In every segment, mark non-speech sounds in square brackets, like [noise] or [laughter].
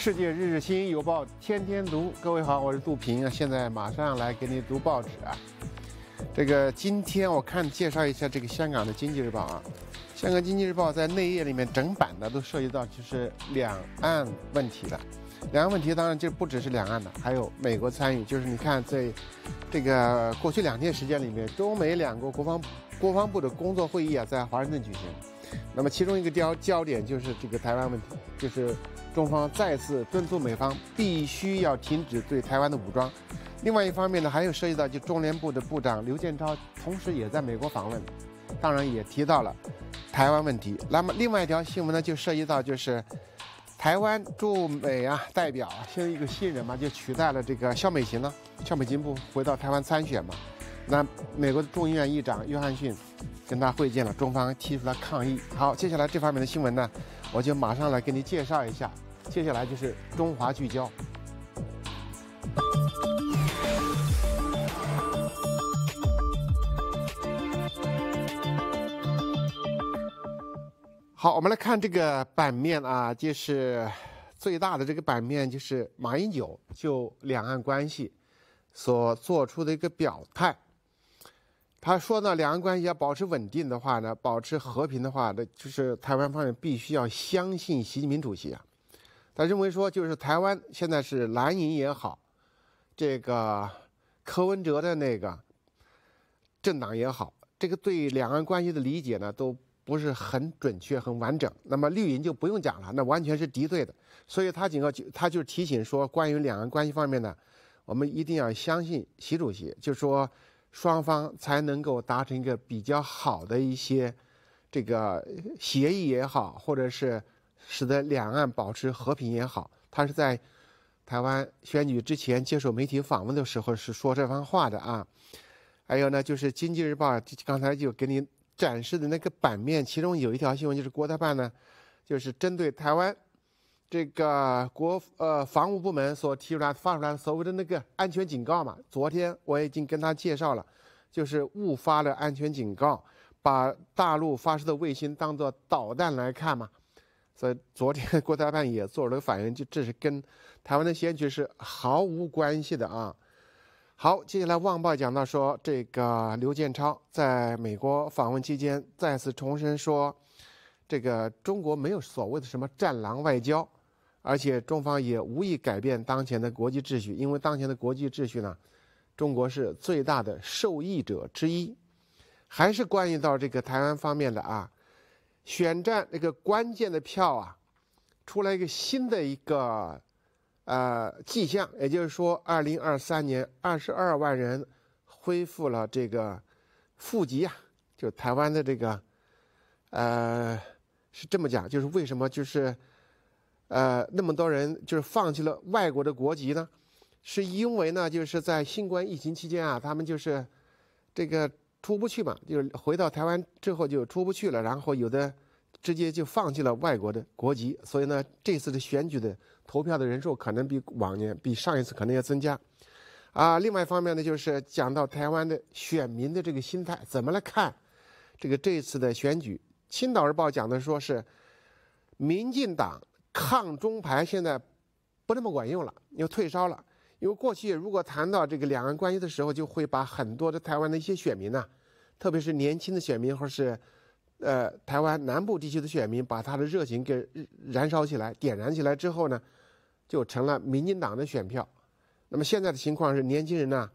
世界日日新，有报天天读。各位好，我是杜平，啊，现在马上来给你读报纸啊。这个今天我看介绍一下这个香港的《经济日报》啊。香港《经济日报》在内页里面整版的都涉及到就是两岸问题的。两岸问题当然就不只是两岸的，还有美国参与。就是你看在，这个过去两天时间里面，中美两国国防国防部的工作会议啊，在华盛顿举行。那么其中一个焦焦点就是这个台湾问题，就是中方再次敦促美方必须要停止对台湾的武装。另外一方面呢，还有涉及到就中联部的部长刘建超同时也在美国访问，当然也提到了台湾问题。那么另外一条新闻呢，就涉及到就是台湾驻美啊代表在一个新人嘛，就取代了这个肖美琴呢，肖美琴不回到台湾参选嘛。那美国众议院议长约翰逊跟他会见了，中方提出了抗议。好，接下来这方面的新闻呢，我就马上来给你介绍一下。接下来就是中华聚焦。好，我们来看这个版面啊，就是最大的这个版面，就是马英九就两岸关系所做出的一个表态。他说呢，两岸关系要保持稳定的话呢，保持和平的话，那就是台湾方面必须要相信习近平主席啊。他认为说，就是台湾现在是蓝营也好，这个柯文哲的那个政党也好，这个对两岸关系的理解呢，都不是很准确、很完整。那么绿营就不用讲了，那完全是敌对的。所以他警告，他就提醒说，关于两岸关系方面呢，我们一定要相信习主席，就说。双方才能够达成一个比较好的一些这个协议也好，或者是使得两岸保持和平也好，他是在台湾选举之前接受媒体访问的时候是说这番话的啊。还有呢，就是《经济日报》刚才就给你展示的那个版面，其中有一条新闻就是国台办呢，就是针对台湾。这个国呃，防务部门所提出来发出来所谓的那个安全警告嘛，昨天我已经跟他介绍了，就是误发了安全警告，把大陆发射的卫星当做导弹来看嘛，所以昨天郭台办也做了反应，就这是跟台湾的选举是毫无关系的啊。好，接下来《旺报》讲到说，这个刘建超在美国访问期间再次重申说，这个中国没有所谓的什么战狼外交。而且中方也无意改变当前的国际秩序，因为当前的国际秩序呢，中国是最大的受益者之一。还是关于到这个台湾方面的啊，选战那个关键的票啊，出来一个新的一个啊迹象，也就是说，二零二三年二十二万人恢复了这个户籍啊，就台湾的这个呃是这么讲，就是为什么就是。呃，那么多人就是放弃了外国的国籍呢，是因为呢，就是在新冠疫情期间啊，他们就是这个出不去嘛，就是回到台湾之后就出不去了，然后有的直接就放弃了外国的国籍，所以呢，这次的选举的投票的人数可能比往年、比上一次可能要增加。啊，另外一方面呢，就是讲到台湾的选民的这个心态，怎么来看这个这次的选举？青岛日报讲的说是民进党。抗中牌现在不那么管用了，又退烧了。因为过去如果谈到这个两岸关系的时候，就会把很多的台湾的一些选民啊，特别是年轻的选民，或者是呃台湾南部地区的选民，把他的热情给燃烧起来、点燃起来之后呢，就成了民进党的选票。那么现在的情况是，年轻人呢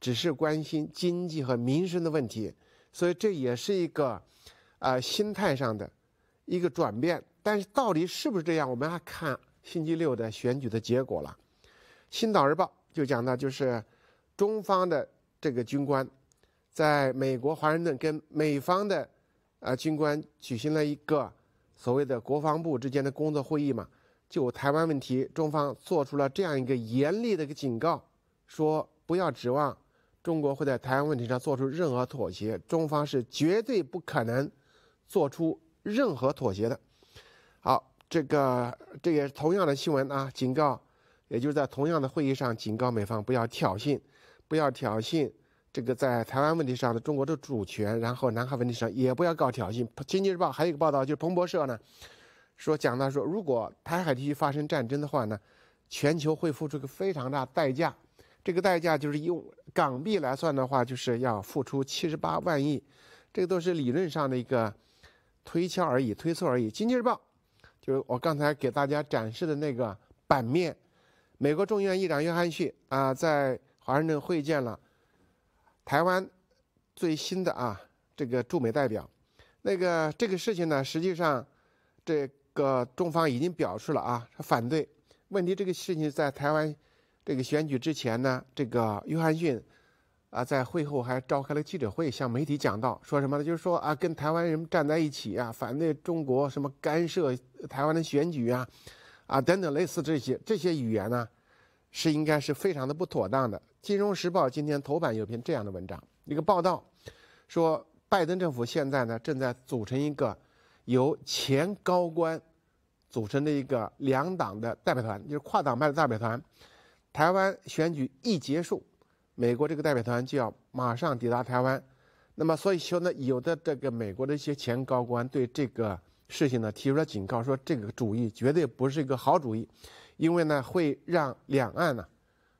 只是关心经济和民生的问题，所以这也是一个啊心态上的一个转变。但是，到底是不是这样？我们还看星期六的选举的结果了。《新岛日报》就讲到，就是中方的这个军官，在美国华盛顿跟美方的呃军官举行了一个所谓的国防部之间的工作会议嘛，就台湾问题，中方做出了这样一个严厉的一个警告，说不要指望中国会在台湾问题上做出任何妥协，中方是绝对不可能做出任何妥协的。这个这也是同样的新闻啊！警告，也就是在同样的会议上警告美方不要挑衅，不要挑衅这个在台湾问题上的中国的主权，然后南海问题上也不要搞挑衅。经济日报还有一个报道，就是彭博社呢，说讲到说，如果台海地区发生战争的话呢，全球会付出个非常大代价，这个代价就是用港币来算的话，就是要付出七十八万亿，这个都是理论上的一个推敲而已，推测而已。经济日报。就是我刚才给大家展示的那个版面，美国众议院议长约翰逊啊，在华盛顿会见了台湾最新的啊这个驻美代表，那个这个事情呢，实际上这个中方已经表示了啊，反对。问题这个事情在台湾这个选举之前呢，这个约翰逊。啊，在会后还召开了记者会，向媒体讲到，说什么呢？就是说啊，跟台湾人站在一起啊，反对中国什么干涉台湾的选举啊，啊等等类似这些这些语言呢，是应该是非常的不妥当的。《金融时报》今天头版有篇这样的文章，一个报道，说拜登政府现在呢正在组成一个由前高官组成的一个两党的代表团，就是跨党派的代表团，台湾选举一结束。美国这个代表团就要马上抵达台湾，那么，所以说呢，有的这个美国的一些前高官对这个事情呢提出了警告，说这个主意绝对不是一个好主意，因为呢会让两岸呢，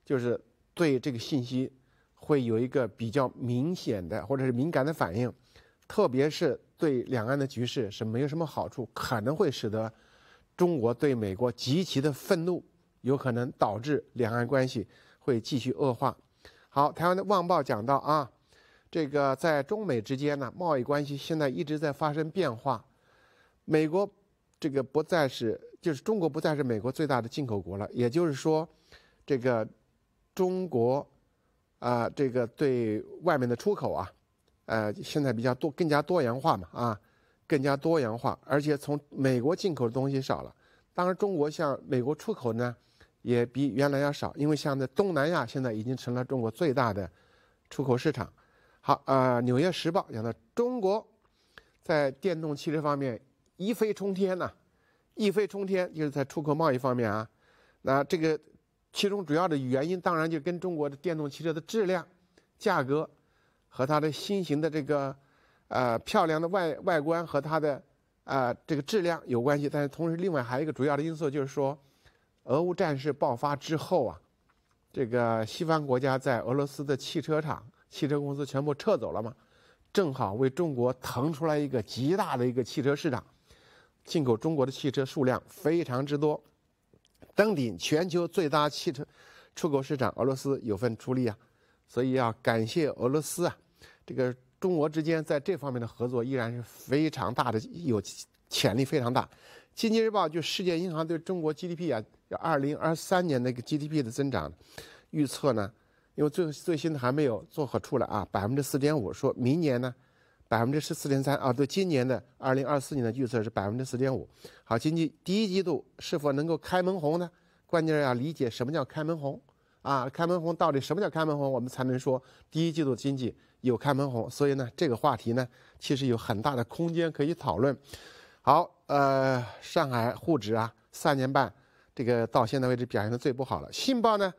就是对这个信息会有一个比较明显的或者是敏感的反应，特别是对两岸的局势是没有什么好处，可能会使得中国对美国极其的愤怒，有可能导致两岸关系会继续恶化。好，台湾的《旺报》讲到啊，这个在中美之间呢，贸易关系现在一直在发生变化。美国这个不再是，就是中国不再是美国最大的进口国了。也就是说，这个中国啊，这个对外面的出口啊，呃，现在比较多，更加多元化嘛啊，更加多元化，而且从美国进口的东西少了。当然，中国向美国出口呢。也比原来要少，因为像在东南亚，现在已经成了中国最大的出口市场。好啊，《纽约时报》讲到中国在电动汽车方面一飞冲天呐，一飞冲天就是在出口贸易方面啊。那这个其中主要的原因，当然就跟中国的电动汽车的质量、价格和它的新型的这个呃漂亮的外外观和它的啊这个质量有关系。但是同时，另外还有一个主要的因素就是说。俄乌战事爆发之后啊，这个西方国家在俄罗斯的汽车厂、汽车公司全部撤走了嘛，正好为中国腾出来一个极大的一个汽车市场，进口中国的汽车数量非常之多，登顶全球最大汽车出口市场，俄罗斯有份出力啊，所以要感谢俄罗斯啊，这个中俄之间在这方面的合作依然是非常大的，有。潜力非常大，《经济日报》就世界银行对中国 GDP 啊，二零二三年那个 GDP 的增长预测呢，因为最最新的还没有做核出来啊，百分之四点五，说明年呢，百分之十四点三啊，对今年的二零二四年的预测是百分之四点五。好，经济第一季度是否能够开门红呢？关键要理解什么叫开门红啊，开门红到底什么叫开门红，我们才能说第一季度经济有开门红。所以呢，这个话题呢，其实有很大的空间可以讨论。好，呃，上海沪指啊，三年半，这个到现在为止表现的最不好了。信报呢，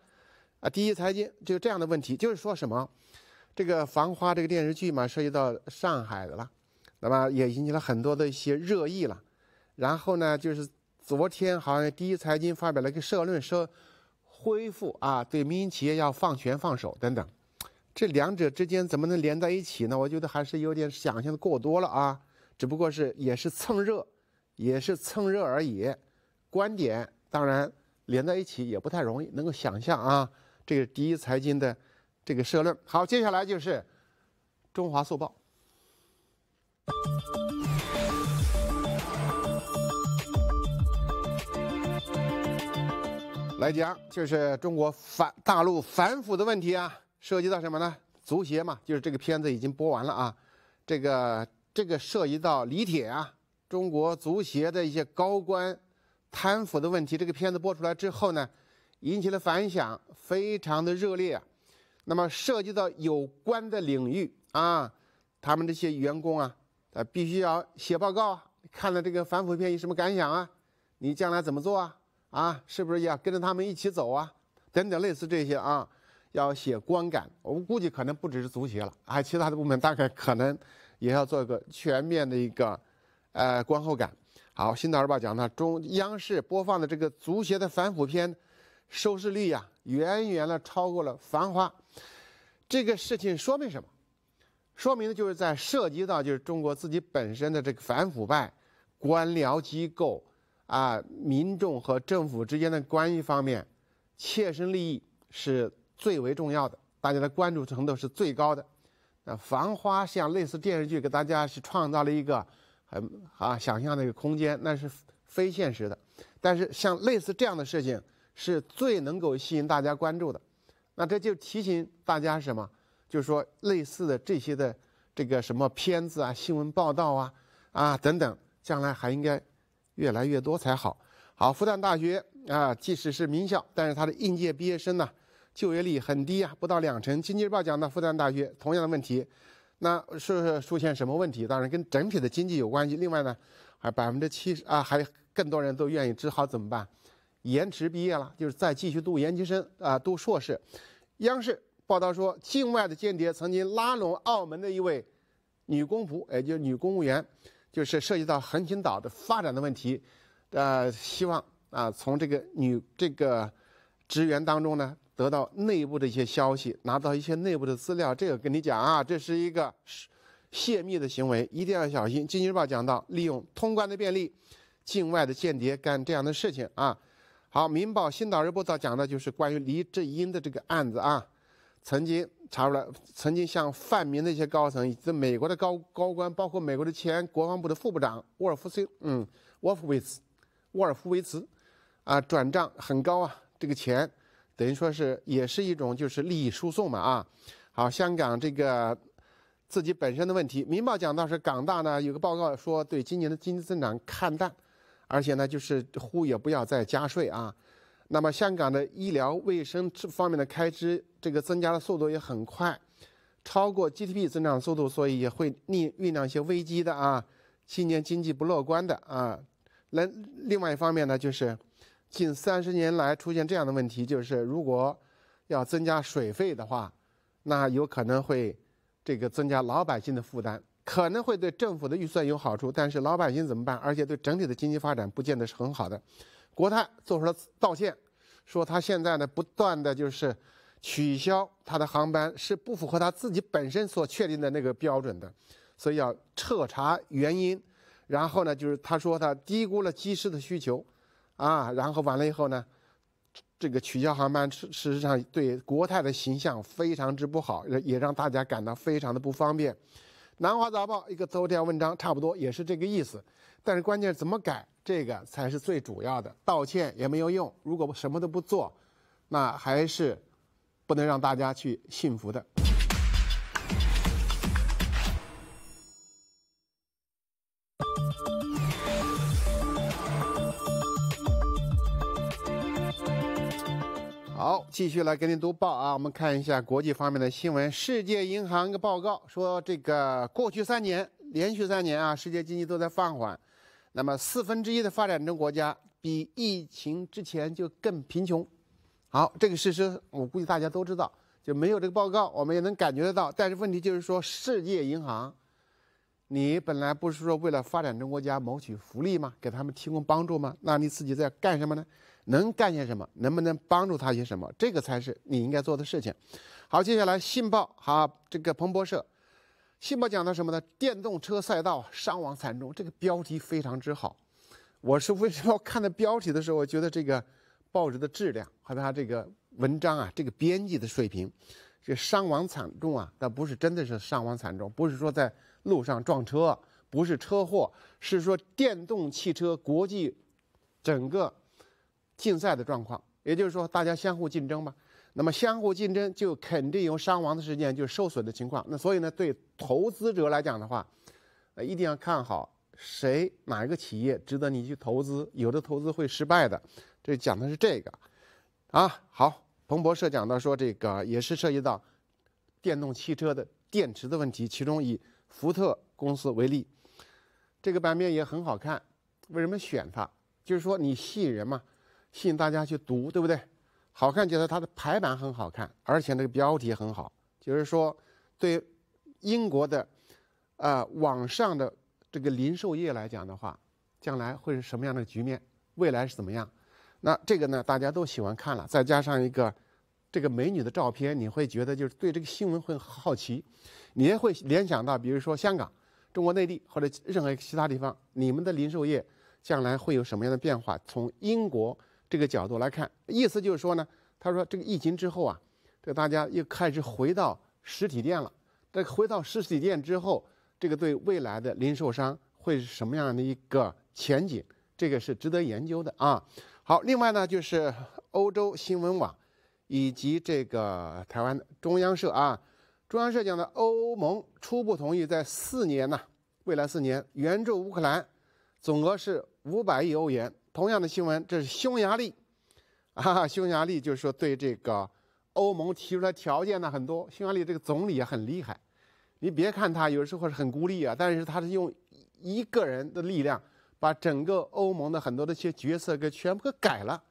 啊，第一财经就这样的问题，就是说什么，这个《繁花》这个电视剧嘛，涉及到上海的了，那么也引起了很多的一些热议了。然后呢，就是昨天好像第一财经发表了一个社论，说恢复啊，对民营企业要放权放手等等，这两者之间怎么能连在一起呢？我觉得还是有点想象的过多了啊。只不过是也是蹭热，也是蹭热而已。观点当然连在一起也不太容易能够想象啊。这个第一财经的这个社论，好，接下来就是中华速报。来讲就是中国反大陆反腐的问题啊，涉及到什么呢？足协嘛，就是这个片子已经播完了啊，这个。这个涉及到李铁啊，中国足协的一些高官贪腐的问题。这个片子播出来之后呢，引起了反响，非常的热烈。那么涉及到有关的领域啊，他们这些员工啊，啊，必须要写报告，啊。看了这个反腐片有什么感想啊？你将来怎么做啊？啊，是不是要跟着他们一起走啊？等等类似这些啊，要写观感。我们估计可能不只是足协了，还有其他的部门，大概可能。也要做一个全面的一个，呃，观后感。好，新岛日报讲呢，中央视播放的这个足协的反腐片，收视率呀，远远的超过了《繁花》。这个事情说明什么？说明的就是在涉及到就是中国自己本身的这个反腐败、官僚机构啊、民众和政府之间的关系方面，切身利益是最为重要的，大家的关注程度是最高的。啊，繁花像类似电视剧，给大家是创造了一个很啊想象的一个空间，那是非现实的。但是像类似这样的事情，是最能够吸引大家关注的。那这就提醒大家什么？就是说类似的这些的这个什么片子啊、新闻报道啊、啊等等，将来还应该越来越多才好。好，复旦大学啊，即使是名校，但是它的应届毕业生呢？就业率很低啊，不到两成。经济日报讲的复旦大学同样的问题，那是出现什么问题？当然跟整体的经济有关系。另外呢，还百分之七十啊，还更多人都愿意，只好怎么办？延迟毕业了，就是再继续读研究生啊，读硕士。央视报道说，境外的间谍曾经拉拢澳门的一位女公仆，也就是女公务员，就是涉及到横琴岛的发展的问题，呃，希望啊，从这个女这个职员当中呢。得到内部的一些消息，拿到一些内部的资料，这个跟你讲啊，这是一个泄密的行为，一定要小心。《经济日报》讲到，利用通关的便利，境外的间谍干这样的事情啊。好，《民报》《新导日报》早讲的就是关于黎正英的这个案子啊，曾经查出来，曾经向泛民的一些高层以及美国的高高官，包括美国的前国防部的副部长沃尔夫斯，嗯，沃尔夫维茨，沃尔夫维茨，啊，转账很高啊，这个钱。等于说是也是一种就是利益输送嘛啊，好，香港这个自己本身的问题。《明报》讲到是港大呢有个报告说对今年的经济增长看淡，而且呢就是呼也不要再加税啊。那么香港的医疗卫生这方面的开支这个增加的速度也很快，超过 GDP 增长速度，所以也会逆酝酿一些危机的啊。今年经济不乐观的啊。那另外一方面呢就是。近三十年来出现这样的问题，就是如果要增加水费的话，那有可能会这个增加老百姓的负担，可能会对政府的预算有好处，但是老百姓怎么办？而且对整体的经济发展不见得是很好的。国泰做出了道歉，说他现在呢不断的就是取消他的航班是不符合他自己本身所确定的那个标准的，所以要彻查原因。然后呢，就是他说他低估了机师的需求。啊，然后完了以后呢，这个取消航班，事实上对国泰的形象非常之不好，也让大家感到非常的不方便。南华早报一个头条文章差不多也是这个意思，但是关键怎么改，这个才是最主要的。道歉也没有用，如果什么都不做，那还是不能让大家去信服的。继续来给您读报啊，我们看一下国际方面的新闻。世界银行一个报告说，这个过去三年连续三年啊，世界经济都在放缓。那么四分之一的发展中国家比疫情之前就更贫穷。好，这个事实我估计大家都知道，就没有这个报告我们也能感觉得到。但是问题就是说，世界银行，你本来不是说为了发展中国家谋取福利吗？给他们提供帮助吗？那你自己在干什么呢？能干些什么？能不能帮助他些什么？这个才是你应该做的事情。好，接下来《信报》哈，这个彭博社，《信报》讲的什么呢？电动车赛道伤亡惨重，这个标题非常之好。我是为什么看到标题的时候，我觉得这个报纸的质量和它这个文章啊，这个编辑的水平，这伤亡惨重啊，但不是真的是伤亡惨重，不是说在路上撞车，不是车祸，是说电动汽车国际整个。竞赛的状况，也就是说，大家相互竞争嘛。那么相互竞争就肯定有伤亡的事件，就受损的情况。那所以呢，对投资者来讲的话，呃，一定要看好谁哪一个企业值得你去投资。有的投资会失败的。这讲的是这个。啊，好，彭博社讲到说，这个也是涉及到电动汽车的电池的问题，其中以福特公司为例，这个版面也很好看。为什么选它？就是说你吸引人嘛。吸引大家去读，对不对？好看就是它的排版很好看，而且那个标题很好，就是说，对英国的，呃，网上的这个零售业来讲的话，将来会是什么样的局面？未来是怎么样？那这个呢，大家都喜欢看了，再加上一个这个美女的照片，你会觉得就是对这个新闻会好奇，你也会联想到，比如说香港、中国内地或者任何其他地方，你们的零售业将来会有什么样的变化？从英国。这个角度来看，意思就是说呢，他说这个疫情之后啊，这大家又开始回到实体店了。这回到实体店之后，这个对未来的零售商会是什么样的一个前景？这个是值得研究的啊。好，另外呢，就是欧洲新闻网以及这个台湾中央社啊，中央社讲的，欧盟初步同意在四年呢，未来四年援助乌克兰，总额是五百亿欧元。同样的新闻，这是匈牙利，[laughs] 啊，匈牙利就是说对这个欧盟提出来条件呢很多。匈牙利这个总理也很厉害，你别看他有时候是很孤立啊，但是他是用一个人的力量把整个欧盟的很多的一些角色给全部给改了，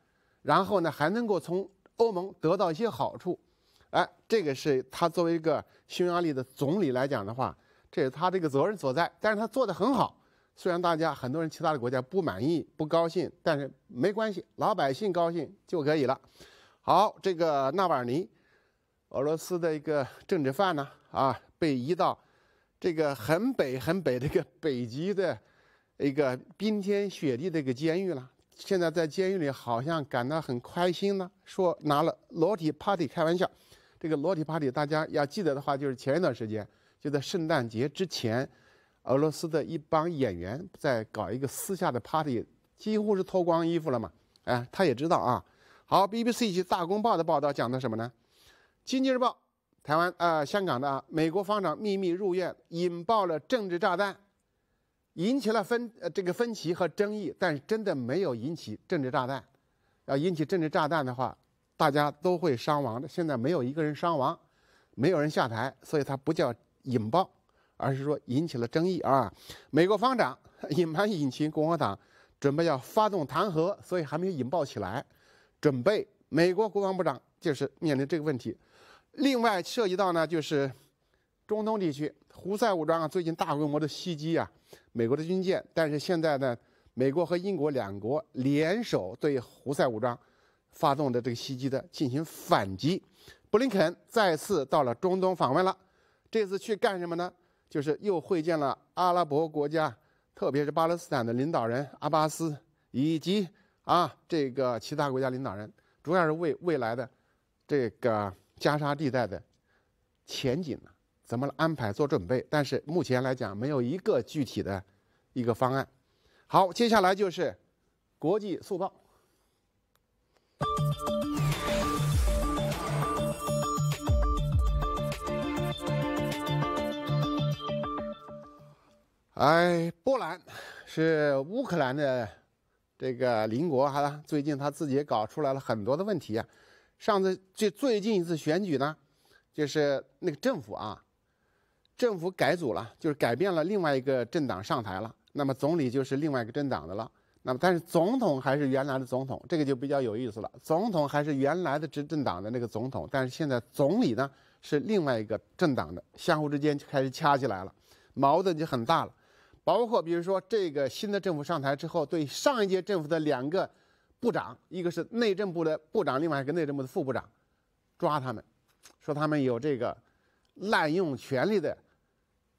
然后呢还能够从欧盟得到一些好处，哎，这个是他作为一个匈牙利的总理来讲的话，这是他这个责任所在，但是他做的很好。虽然大家很多人其他的国家不满意不高兴，但是没关系，老百姓高兴就可以了。好，这个纳瓦尔尼，俄罗斯的一个政治犯呢，啊，被移到这个很北很北这个北极的一个冰天雪地的一个监狱了。现在在监狱里好像感到很开心呢，说拿了裸体 party 开玩笑。这个裸体 party 大家要记得的话，就是前一段时间就在圣诞节之前。俄罗斯的一帮演员在搞一个私下的 party，几乎是脱光衣服了嘛？哎，他也知道啊。好，BBC 及《大公报》的报道讲的什么呢？《经济日报》、台湾、呃香港的啊，美国方长秘密入院，引爆了政治炸弹，引起了分呃这个分歧和争议。但是真的没有引起政治炸弹。要引起政治炸弹的话，大家都会伤亡的。现在没有一个人伤亡，没有人下台，所以它不叫引爆。而是说引起了争议啊，美国方长 [laughs] 隐瞒引擎，共和党准备要发动弹劾，所以还没有引爆起来。准备美国国防部长就是面临这个问题。另外涉及到呢就是中东地区，胡塞武装啊最近大规模的袭击啊，美国的军舰。但是现在呢，美国和英国两国联手对胡塞武装发动的这个袭击的进行反击。布林肯再次到了中东访问了，这次去干什么呢？就是又会见了阿拉伯国家，特别是巴勒斯坦的领导人阿巴斯，以及啊这个其他国家领导人，主要是为未来的这个加沙地带的前景呢怎么安排做准备。但是目前来讲，没有一个具体的一个方案。好，接下来就是国际速报。哎，波兰是乌克兰的这个邻国，哈，最近他自己也搞出来了很多的问题啊。上次最最近一次选举呢，就是那个政府啊，政府改组了，就是改变了另外一个政党上台了，那么总理就是另外一个政党的了。那么但是总统还是原来的总统，这个就比较有意思了。总统还是原来的执政党的那个总统，但是现在总理呢是另外一个政党的，相互之间就开始掐起来了，矛盾就很大了。包括比如说，这个新的政府上台之后，对上一届政府的两个部长，一个是内政部的部长，另外一个内政部的副部长，抓他们，说他们有这个滥用权力的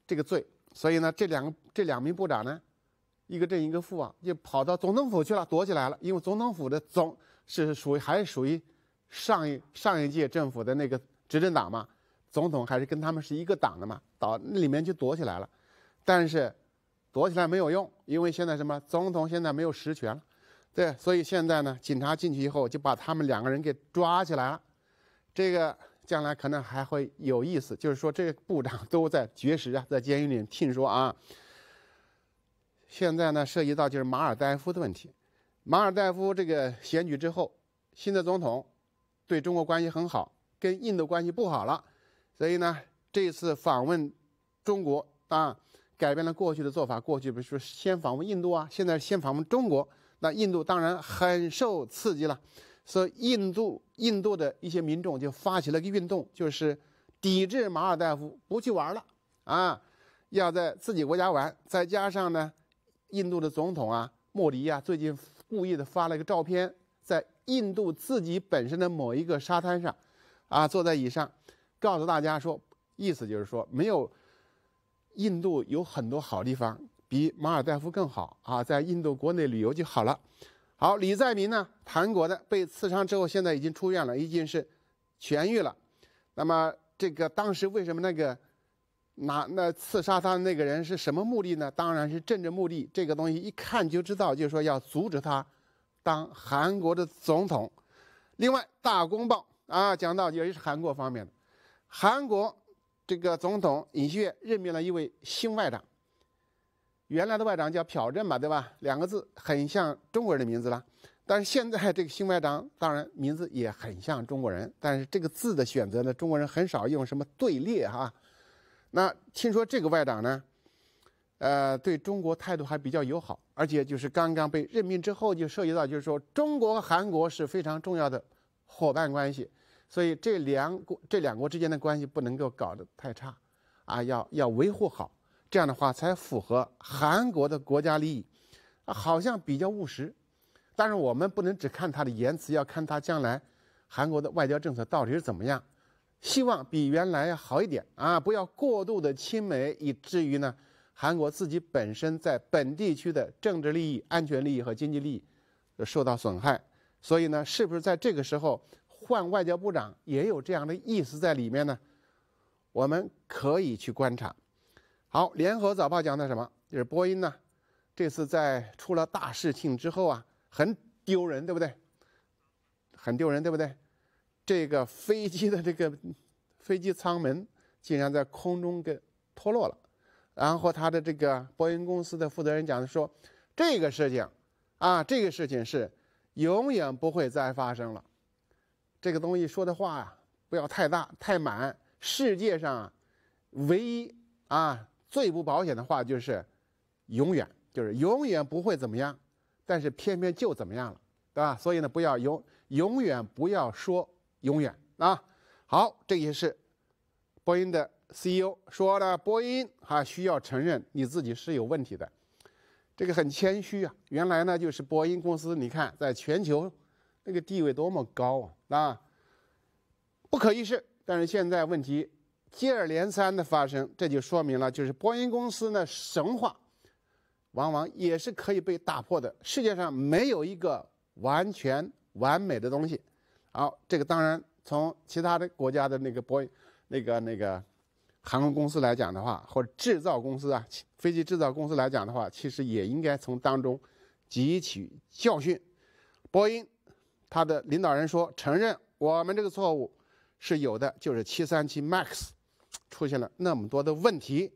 这个罪。所以呢，这两个这两名部长呢，一个正一个副啊，就跑到总统府去了，躲起来了。因为总统府的总是属于还是属于上一上一届政府的那个执政党嘛，总统还是跟他们是一个党的嘛，到那里面就躲起来了。但是。躲起来没有用，因为现在什么总统现在没有实权了，对，所以现在呢，警察进去以后就把他们两个人给抓起来了。这个将来可能还会有意思，就是说这个部长都在绝食啊，在监狱里听说啊。现在呢，涉及到就是马尔代夫的问题，马尔代夫这个选举之后，新的总统对中国关系很好，跟印度关系不好了，所以呢，这次访问中国啊。改变了过去的做法，过去比如说先访问印度啊，现在先访问中国。那印度当然很受刺激了，所以印度印度的一些民众就发起了个运动，就是抵制马尔代夫，不去玩了啊，要在自己国家玩。再加上呢，印度的总统啊莫迪啊，最近故意的发了一个照片，在印度自己本身的某一个沙滩上，啊，坐在椅上，告诉大家说，意思就是说没有。印度有很多好地方，比马尔代夫更好啊！在印度国内旅游就好了。好，李在明呢？韩国的被刺伤之后，现在已经出院了，已经是痊愈了。那么这个当时为什么那个拿那刺杀他的那个人是什么目的呢？当然是政治目的。这个东西一看就知道，就是说要阻止他当韩国的总统。另外，《大公报》啊讲到，也是韩国方面的，韩国。这个总统尹锡悦任命了一位新外长。原来的外长叫朴正嘛，对吧？两个字很像中国人的名字了。但是现在这个新外长，当然名字也很像中国人，但是这个字的选择呢，中国人很少用什么队列哈。那听说这个外长呢，呃，对中国态度还比较友好，而且就是刚刚被任命之后，就涉及到就是说中国和韩国是非常重要的伙伴关系。所以这两国这两国之间的关系不能够搞得太差，啊，要要维护好，这样的话才符合韩国的国家利益，啊，好像比较务实，但是我们不能只看他的言辞，要看他将来韩国的外交政策到底是怎么样，希望比原来要好一点啊，不要过度的亲美，以至于呢，韩国自己本身在本地区的政治利益、安全利益和经济利益受到损害，所以呢，是不是在这个时候？换外交部长也有这样的意思在里面呢，我们可以去观察。好，联合早报讲的什么？就是波音呢，这次在出了大事情之后啊，很丢人，对不对？很丢人，对不对？这个飞机的这个飞机舱门竟然在空中给脱落了，然后他的这个波音公司的负责人讲的说，这个事情啊，这个事情是永远不会再发生了。这个东西说的话呀，不要太大太满。世界上，唯一啊最不保险的话就是，永远就是永远不会怎么样，但是偏偏就怎么样了，对吧？所以呢，不要永永远不要说永远啊。好，这也是，波音的 CEO 说了，波音啊需要承认你自己是有问题的，这个很谦虚啊。原来呢，就是波音公司，你看在全球。那个地位多么高啊！啊，不可一世。但是现在问题接二连三的发生，这就说明了，就是波音公司呢，神话往往也是可以被打破的。世界上没有一个完全完美的东西。好，这个当然从其他的国家的那个波音、那个那个航空公司来讲的话，或者制造公司啊，飞机制造公司来讲的话，其实也应该从当中汲取教训。波音。他的领导人说：“承认我们这个错误是有的，就是七三七 MAX 出现了那么多的问题。”